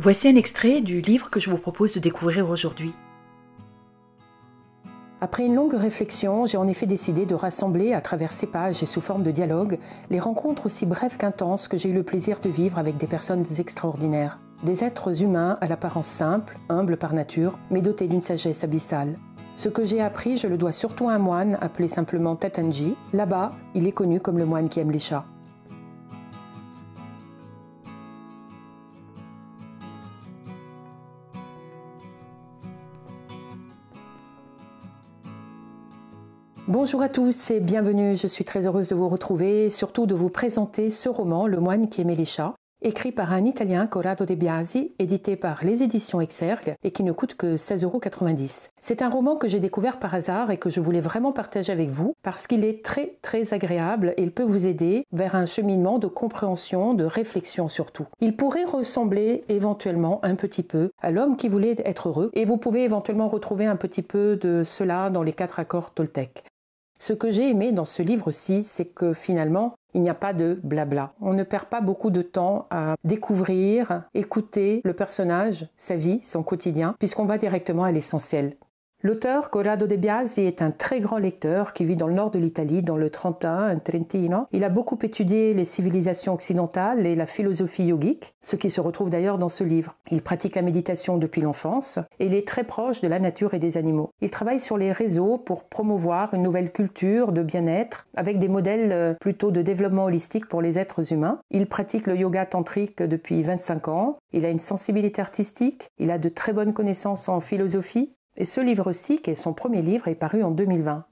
Voici un extrait du livre que je vous propose de découvrir aujourd'hui. Après une longue réflexion, j'ai en effet décidé de rassembler à travers ces pages et sous forme de dialogue les rencontres aussi brèves qu'intenses que j'ai eu le plaisir de vivre avec des personnes extraordinaires. Des êtres humains à l'apparence simple, humbles par nature, mais dotés d'une sagesse abyssale. Ce que j'ai appris, je le dois surtout à un moine appelé simplement Tatanji. Là-bas, il est connu comme le moine qui aime les chats. Bonjour à tous et bienvenue, je suis très heureuse de vous retrouver et surtout de vous présenter ce roman Le moine qui aimait les chats, écrit par un Italien, Corrado De Biasi, édité par les éditions Exergue et qui ne coûte que 16,90 16,90€. C'est un roman que j'ai découvert par hasard et que je voulais vraiment partager avec vous parce qu'il est très très agréable et il peut vous aider vers un cheminement de compréhension, de réflexion surtout. Il pourrait ressembler éventuellement un petit peu à l'homme qui voulait être heureux et vous pouvez éventuellement retrouver un petit peu de cela dans les quatre accords Toltec. Ce que j'ai aimé dans ce livre aussi, c'est que finalement, il n'y a pas de blabla. On ne perd pas beaucoup de temps à découvrir, écouter le personnage, sa vie, son quotidien, puisqu'on va directement à l'essentiel. L'auteur Corrado De Biasi est un très grand lecteur qui vit dans le nord de l'Italie, dans le Trentin, un Trentino. Il a beaucoup étudié les civilisations occidentales et la philosophie yogique, ce qui se retrouve d'ailleurs dans ce livre. Il pratique la méditation depuis l'enfance et il est très proche de la nature et des animaux. Il travaille sur les réseaux pour promouvoir une nouvelle culture de bien-être avec des modèles euh, plutôt de développement holistique pour les êtres humains. Il pratique le yoga tantrique depuis 25 ans. Il a une sensibilité artistique, il a de très bonnes connaissances en philosophie et ce livre-ci, qui est son premier livre, est paru en 2020.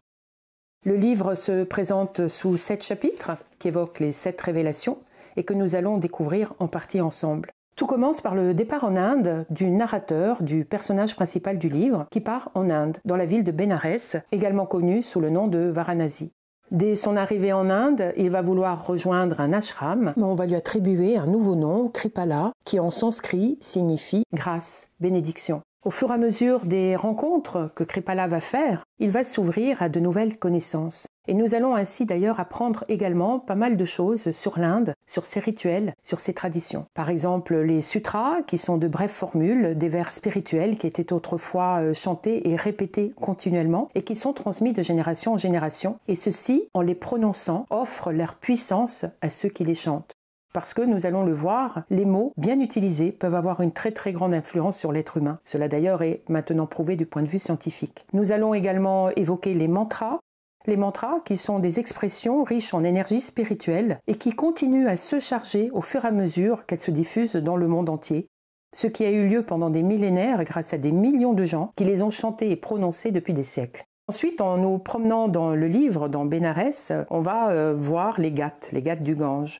Le livre se présente sous sept chapitres qui évoquent les sept révélations et que nous allons découvrir en partie ensemble. Tout commence par le départ en Inde du narrateur, du personnage principal du livre, qui part en Inde, dans la ville de Bénarès, également connue sous le nom de Varanasi. Dès son arrivée en Inde, il va vouloir rejoindre un ashram, mais on va lui attribuer un nouveau nom, Kripala, qui en sanskrit signifie grâce, bénédiction. Au fur et à mesure des rencontres que Kripala va faire, il va s'ouvrir à de nouvelles connaissances. Et nous allons ainsi d'ailleurs apprendre également pas mal de choses sur l'Inde, sur ses rituels, sur ses traditions. Par exemple, les sutras, qui sont de brèves formules, des vers spirituels qui étaient autrefois euh, chantés et répétés continuellement et qui sont transmis de génération en génération. Et ceci, en les prononçant, offre leur puissance à ceux qui les chantent. Parce que nous allons le voir, les mots bien utilisés peuvent avoir une très très grande influence sur l'être humain. Cela d'ailleurs est maintenant prouvé du point de vue scientifique. Nous allons également évoquer les mantras, les mantras qui sont des expressions riches en énergie spirituelle et qui continuent à se charger au fur et à mesure qu'elles se diffusent dans le monde entier, ce qui a eu lieu pendant des millénaires grâce à des millions de gens qui les ont chantés et prononcés depuis des siècles. Ensuite, en nous promenant dans le livre, dans Bénarès, on va euh, voir les gâtes, les gâtes du Gange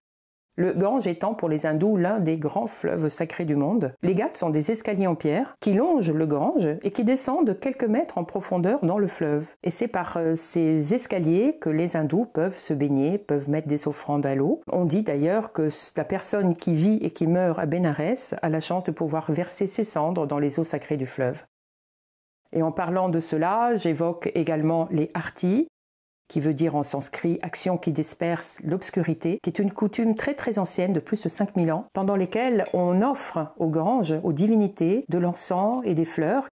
le Gange étant pour les hindous l'un des grands fleuves sacrés du monde. Les Ghats sont des escaliers en pierre qui longent le Gange et qui descendent quelques mètres en profondeur dans le fleuve. Et c'est par euh, ces escaliers que les hindous peuvent se baigner, peuvent mettre des offrandes à l'eau. On dit d'ailleurs que la personne qui vit et qui meurt à Bénarès a la chance de pouvoir verser ses cendres dans les eaux sacrées du fleuve. Et en parlant de cela, j'évoque également les Hartis, qui veut dire en sanskrit action qui disperse l'obscurité, qui est une coutume très très ancienne de plus de 5000 ans, pendant lesquelles on offre aux Ganges, aux divinités, de l'encens et des fleurs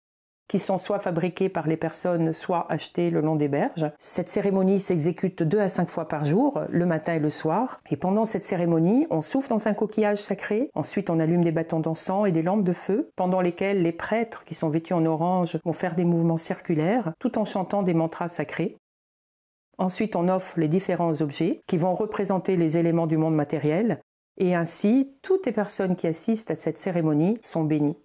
qui sont soit fabriqués par les personnes, soit achetées le long des berges. Cette cérémonie s'exécute deux à cinq fois par jour, le matin et le soir. Et pendant cette cérémonie, on souffle dans un coquillage sacré. Ensuite, on allume des bâtons d'encens et des lampes de feu, pendant lesquelles les prêtres, qui sont vêtus en orange, vont faire des mouvements circulaires, tout en chantant des mantras sacrés. Ensuite, on offre les différents objets qui vont représenter les éléments du monde matériel, et ainsi, toutes les personnes qui assistent à cette cérémonie sont bénies.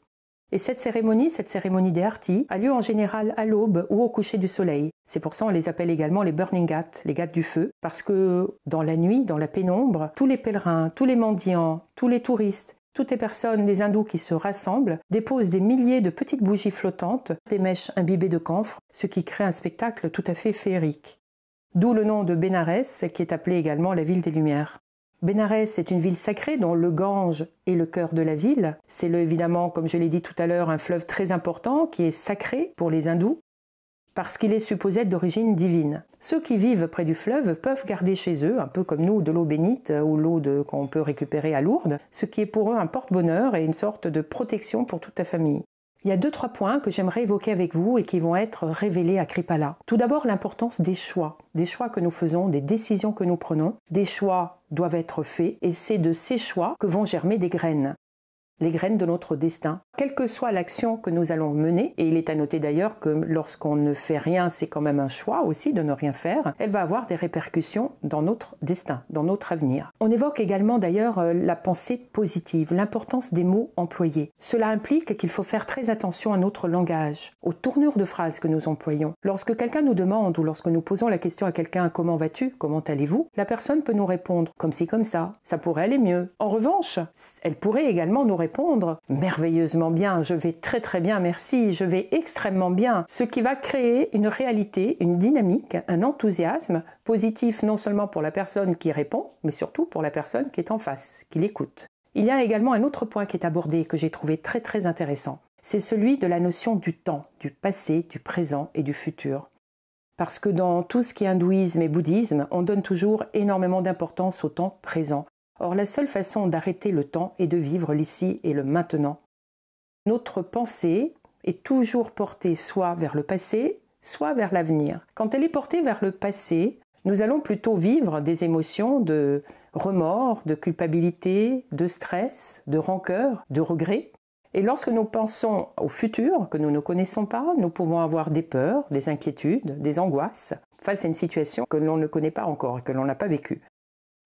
Et cette cérémonie, cette cérémonie des Artis, a lieu en général à l'aube ou au coucher du soleil. C'est pour ça qu'on les appelle également les Burning Ghats, les Ghats du feu, parce que dans la nuit, dans la pénombre, tous les pèlerins, tous les mendiants, tous les touristes, toutes les personnes, les hindous qui se rassemblent, déposent des milliers de petites bougies flottantes, des mèches imbibées de camphre, ce qui crée un spectacle tout à fait féerique d'où le nom de Bénarès, qui est appelé également la ville des Lumières. Bénarès est une ville sacrée dont le Gange est le cœur de la ville. C'est évidemment, comme je l'ai dit tout à l'heure, un fleuve très important qui est sacré pour les hindous parce qu'il est supposé être d'origine divine. Ceux qui vivent près du fleuve peuvent garder chez eux, un peu comme nous, de l'eau bénite ou l'eau qu'on peut récupérer à Lourdes, ce qui est pour eux un porte-bonheur et une sorte de protection pour toute la famille. Il y a deux, trois points que j'aimerais évoquer avec vous et qui vont être révélés à Kripala. Tout d'abord, l'importance des choix. Des choix que nous faisons, des décisions que nous prenons. Des choix doivent être faits et c'est de ces choix que vont germer des graines. Les graines de notre destin, quelle que soit l'action que nous allons mener, et il est à noter d'ailleurs que lorsqu'on ne fait rien, c'est quand même un choix aussi de ne rien faire, elle va avoir des répercussions dans notre destin, dans notre avenir. On évoque également d'ailleurs euh, la pensée positive, l'importance des mots employés. Cela implique qu'il faut faire très attention à notre langage, aux tournures de phrases que nous employons. Lorsque quelqu'un nous demande ou lorsque nous posons la question à quelqu'un comment vas-tu, comment allez-vous, la personne peut nous répondre comme si comme ça, ça pourrait aller mieux. En revanche, elle pourrait également nous répondre merveilleusement bien, je vais très très bien, merci, je vais extrêmement bien, ce qui va créer une réalité, une dynamique, un enthousiasme positif non seulement pour la personne qui répond, mais surtout pour la personne qui est en face, qui l'écoute. Il y a également un autre point qui est abordé que j'ai trouvé très très intéressant. C'est celui de la notion du temps, du passé, du présent et du futur. Parce que dans tout ce qui est hindouisme et bouddhisme, on donne toujours énormément d'importance au temps présent. Or, la seule façon d'arrêter le temps est de vivre l'ici et le maintenant. Notre pensée est toujours portée soit vers le passé, soit vers l'avenir. Quand elle est portée vers le passé, nous allons plutôt vivre des émotions de remords, de culpabilité, de stress, de rancœur, de regret. Et lorsque nous pensons au futur, que nous ne connaissons pas, nous pouvons avoir des peurs, des inquiétudes, des angoisses face à une situation que l'on ne connaît pas encore, et que l'on n'a pas vécue.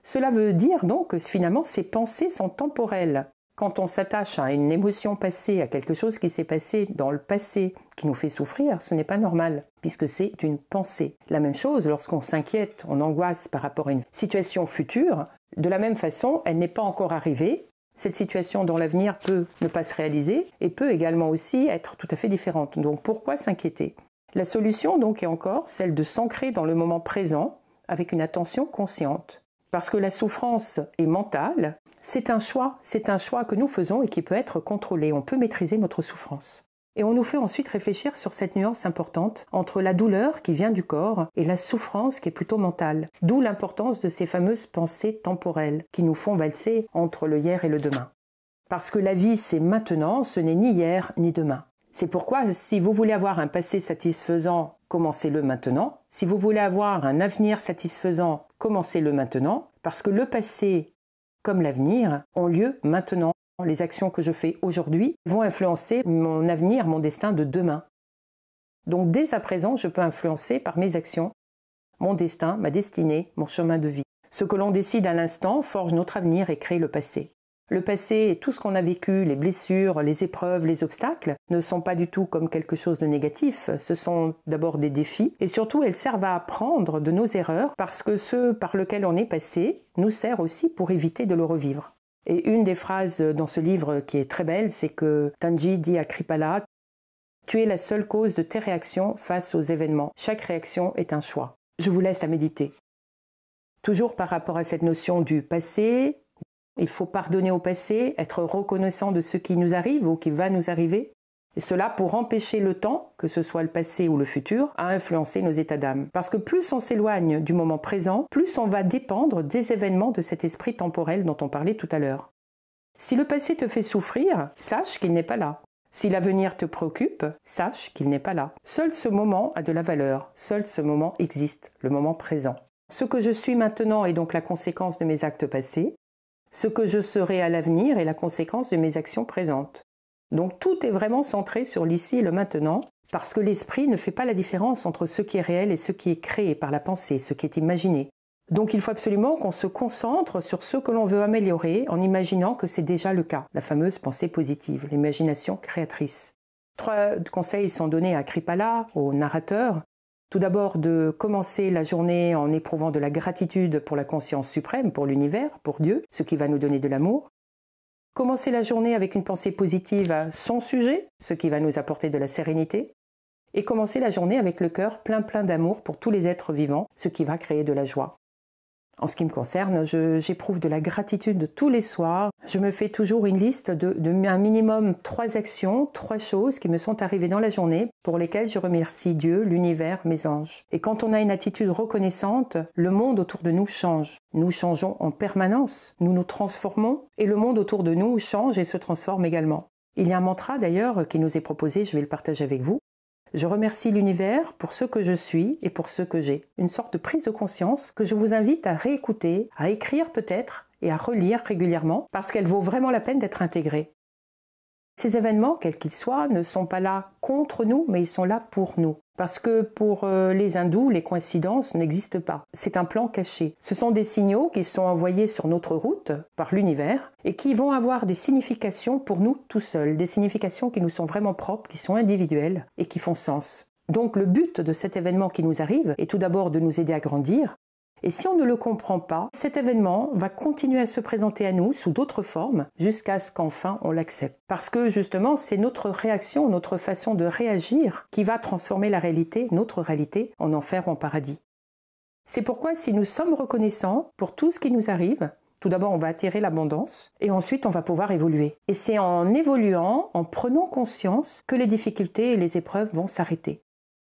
Cela veut dire donc que finalement ces pensées sont temporelles. Quand on s'attache à une émotion passée, à quelque chose qui s'est passé dans le passé, qui nous fait souffrir, ce n'est pas normal, puisque c'est une pensée. La même chose, lorsqu'on s'inquiète, on angoisse par rapport à une situation future, de la même façon, elle n'est pas encore arrivée. Cette situation dans l'avenir peut ne pas se réaliser et peut également aussi être tout à fait différente. Donc pourquoi s'inquiéter La solution donc est encore celle de s'ancrer dans le moment présent avec une attention consciente. Parce que la souffrance est mentale, c'est un choix, c'est un choix que nous faisons et qui peut être contrôlé, on peut maîtriser notre souffrance. Et on nous fait ensuite réfléchir sur cette nuance importante entre la douleur qui vient du corps et la souffrance qui est plutôt mentale, d'où l'importance de ces fameuses pensées temporelles qui nous font valser entre le hier et le demain. Parce que la vie c'est maintenant, ce n'est ni hier ni demain. C'est pourquoi, si vous voulez avoir un passé satisfaisant, commencez-le maintenant. Si vous voulez avoir un avenir satisfaisant, commencez-le maintenant. Parce que le passé, comme l'avenir, ont lieu maintenant. Les actions que je fais aujourd'hui vont influencer mon avenir, mon destin de demain. Donc dès à présent, je peux influencer par mes actions mon destin, ma destinée, mon chemin de vie. Ce que l'on décide à l'instant forge notre avenir et crée le passé. Le passé et tout ce qu'on a vécu, les blessures, les épreuves, les obstacles, ne sont pas du tout comme quelque chose de négatif. Ce sont d'abord des défis et surtout elles servent à apprendre de nos erreurs parce que ce par lequel on est passé nous sert aussi pour éviter de le revivre. Et une des phrases dans ce livre qui est très belle, c'est que Tanji dit à Kripala Tu es la seule cause de tes réactions face aux événements. Chaque réaction est un choix. Je vous laisse à méditer. Toujours par rapport à cette notion du passé, il faut pardonner au passé, être reconnaissant de ce qui nous arrive ou qui va nous arriver. Et cela pour empêcher le temps, que ce soit le passé ou le futur, à influencer nos états d'âme. Parce que plus on s'éloigne du moment présent, plus on va dépendre des événements de cet esprit temporel dont on parlait tout à l'heure. Si le passé te fait souffrir, sache qu'il n'est pas là. Si l'avenir te préoccupe, sache qu'il n'est pas là. Seul ce moment a de la valeur, seul ce moment existe, le moment présent. Ce que je suis maintenant est donc la conséquence de mes actes passés, ce que je serai à l'avenir et la conséquence de mes actions présentes. Donc tout est vraiment centré sur l'ici et le maintenant, parce que l'esprit ne fait pas la différence entre ce qui est réel et ce qui est créé par la pensée, ce qui est imaginé. Donc il faut absolument qu'on se concentre sur ce que l'on veut améliorer en imaginant que c'est déjà le cas, la fameuse pensée positive, l'imagination créatrice. Trois conseils sont donnés à Kripala, au narrateur, tout d'abord de commencer la journée en éprouvant de la gratitude pour la conscience suprême, pour l'univers, pour Dieu, ce qui va nous donner de l'amour. Commencer la journée avec une pensée positive à son sujet, ce qui va nous apporter de la sérénité. Et commencer la journée avec le cœur plein plein d'amour pour tous les êtres vivants, ce qui va créer de la joie. En ce qui me concerne, j'éprouve de la gratitude tous les soirs. Je me fais toujours une liste de, un minimum trois actions, trois choses qui me sont arrivées dans la journée pour lesquelles je remercie Dieu, l'univers, mes anges. Et quand on a une attitude reconnaissante, le monde autour de nous change. Nous changeons en permanence, nous nous transformons et le monde autour de nous change et se transforme également. Il y a un mantra d'ailleurs qui nous est proposé, je vais le partager avec vous. Je remercie l'univers pour ce que je suis et pour ce que j'ai. Une sorte de prise de conscience que je vous invite à réécouter, à écrire peut-être et à relire régulièrement parce qu'elle vaut vraiment la peine d'être intégrée. Ces événements, quels qu'ils soient, ne sont pas là contre nous, mais ils sont là pour nous. Parce que pour euh, les hindous, les coïncidences n'existent pas. C'est un plan caché. Ce sont des signaux qui sont envoyés sur notre route par l'univers et qui vont avoir des significations pour nous tout seuls, des significations qui nous sont vraiment propres, qui sont individuelles et qui font sens. Donc le but de cet événement qui nous arrive est tout d'abord de nous aider à grandir, et si on ne le comprend pas, cet événement va continuer à se présenter à nous sous d'autres formes jusqu'à ce qu'enfin on l'accepte. Parce que justement, c'est notre réaction, notre façon de réagir qui va transformer la réalité, notre réalité, en enfer ou en paradis. C'est pourquoi si nous sommes reconnaissants pour tout ce qui nous arrive, tout d'abord, on va attirer l'abondance et ensuite, on va pouvoir évoluer. Et c'est en évoluant, en prenant conscience, que les difficultés et les épreuves vont s'arrêter.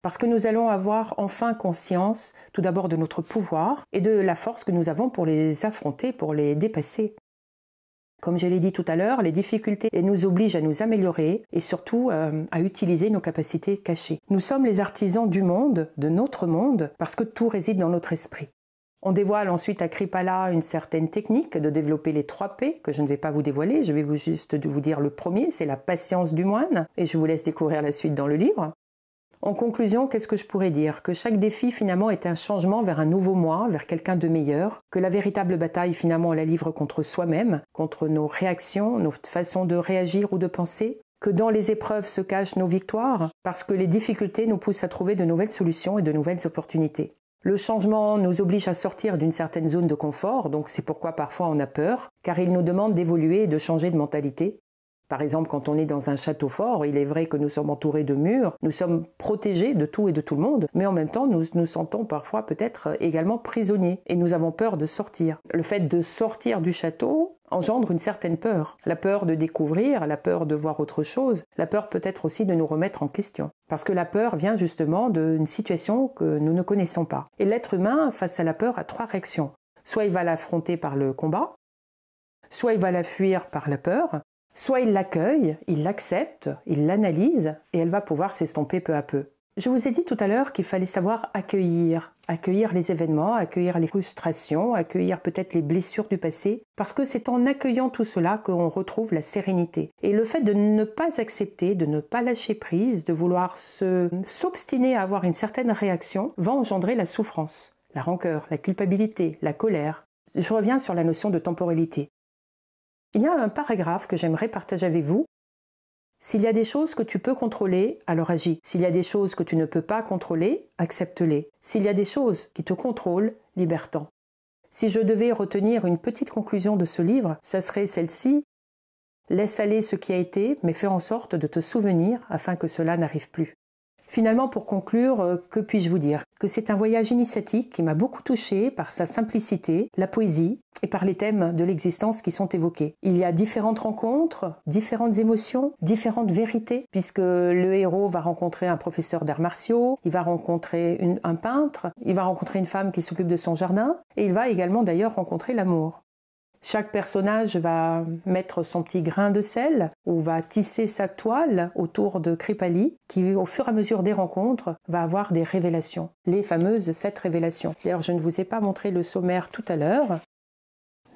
Parce que nous allons avoir enfin conscience tout d'abord de notre pouvoir et de la force que nous avons pour les affronter, pour les dépasser. Comme je l'ai dit tout à l'heure, les difficultés nous obligent à nous améliorer et surtout euh, à utiliser nos capacités cachées. Nous sommes les artisans du monde, de notre monde, parce que tout réside dans notre esprit. On dévoile ensuite à Kripala une certaine technique de développer les trois P que je ne vais pas vous dévoiler, je vais vous juste vous dire le premier, c'est la patience du moine, et je vous laisse découvrir la suite dans le livre. En conclusion, qu'est-ce que je pourrais dire Que chaque défi finalement est un changement vers un nouveau moi, vers quelqu'un de meilleur, que la véritable bataille finalement la livre contre soi-même, contre nos réactions, nos façons de réagir ou de penser, que dans les épreuves se cachent nos victoires, parce que les difficultés nous poussent à trouver de nouvelles solutions et de nouvelles opportunités. Le changement nous oblige à sortir d'une certaine zone de confort, donc c'est pourquoi parfois on a peur, car il nous demande d'évoluer et de changer de mentalité, par exemple, quand on est dans un château fort, il est vrai que nous sommes entourés de murs, nous sommes protégés de tout et de tout le monde, mais en même temps, nous nous sentons parfois peut-être également prisonniers et nous avons peur de sortir. Le fait de sortir du château engendre une certaine peur. La peur de découvrir, la peur de voir autre chose, la peur peut-être aussi de nous remettre en question. Parce que la peur vient justement d'une situation que nous ne connaissons pas. Et l'être humain, face à la peur, a trois réactions. Soit il va l'affronter par le combat, soit il va la fuir par la peur, Soit il l'accueille, il l'accepte, il l'analyse, et elle va pouvoir s'estomper peu à peu. Je vous ai dit tout à l'heure qu'il fallait savoir accueillir, accueillir les événements, accueillir les frustrations, accueillir peut-être les blessures du passé, parce que c'est en accueillant tout cela qu'on retrouve la sérénité. Et le fait de ne pas accepter, de ne pas lâcher prise, de vouloir s'obstiner à avoir une certaine réaction, va engendrer la souffrance, la rancœur, la culpabilité, la colère. Je reviens sur la notion de temporalité. Il y a un paragraphe que j'aimerais partager avec vous. S'il y a des choses que tu peux contrôler, alors agis. S'il y a des choses que tu ne peux pas contrôler, accepte-les. S'il y a des choses qui te contrôlent, libère-t'en. Si je devais retenir une petite conclusion de ce livre, ça serait celle-ci. Laisse aller ce qui a été, mais fais en sorte de te souvenir afin que cela n'arrive plus. Finalement, pour conclure, euh, que puis-je vous dire Que c'est un voyage initiatique qui m'a beaucoup touché par sa simplicité, la poésie et par les thèmes de l'existence qui sont évoqués. Il y a différentes rencontres, différentes émotions, différentes vérités, puisque le héros va rencontrer un professeur d'arts martiaux, il va rencontrer un peintre, il va rencontrer une femme qui s'occupe de son jardin, et il va également d'ailleurs rencontrer l'amour. Chaque personnage va mettre son petit grain de sel ou va tisser sa toile autour de Kripali qui, au fur et à mesure des rencontres, va avoir des révélations, les fameuses sept révélations. D'ailleurs, je ne vous ai pas montré le sommaire tout à l'heure.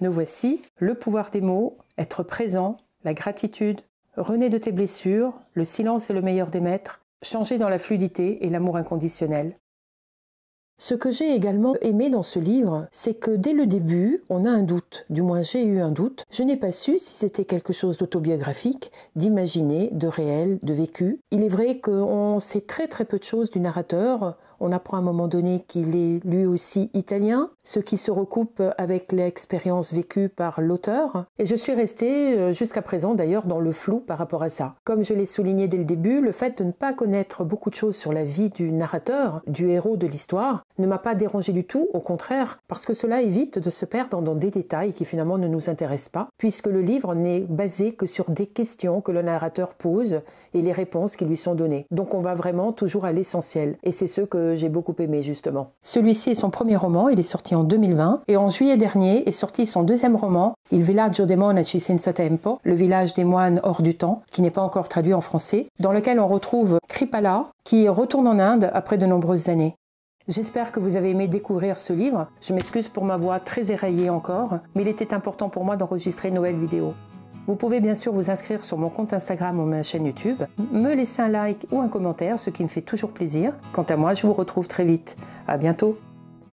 Nous voici le pouvoir des mots, être présent, la gratitude, renaître de tes blessures, le silence est le meilleur des maîtres, changer dans la fluidité et l'amour inconditionnel, ce que j'ai également aimé dans ce livre, c'est que dès le début, on a un doute, du moins j'ai eu un doute. Je n'ai pas su si c'était quelque chose d'autobiographique, d'imaginé, de réel, de vécu. Il est vrai qu'on sait très très peu de choses du narrateur, on apprend à un moment donné qu'il est lui aussi italien, ce qui se recoupe avec l'expérience vécue par l'auteur. Et je suis restée euh, jusqu'à présent d'ailleurs dans le flou par rapport à ça. Comme je l'ai souligné dès le début, le fait de ne pas connaître beaucoup de choses sur la vie du narrateur, du héros de l'histoire, ne m'a pas dérangé du tout, au contraire, parce que cela évite de se perdre dans des détails qui finalement ne nous intéressent pas, puisque le livre n'est basé que sur des questions que le narrateur pose et les réponses qui lui sont données. Donc on va vraiment toujours à l'essentiel. Et c'est ce que j'ai beaucoup aimé justement. Celui-ci est son premier roman, il est sorti en 2020 et en juillet dernier est sorti son deuxième roman, Il villaggio dei monaci senza tempo, le village des moines hors du temps, qui n'est pas encore traduit en français, dans lequel on retrouve Kripala qui retourne en Inde après de nombreuses années. J'espère que vous avez aimé découvrir ce livre. Je m'excuse pour ma voix très éraillée encore, mais il était important pour moi d'enregistrer une nouvelle vidéo. Vous pouvez bien sûr vous inscrire sur mon compte Instagram ou ma chaîne YouTube, me laisser un like ou un commentaire, ce qui me fait toujours plaisir. Quant à moi, je vous retrouve très vite. À bientôt!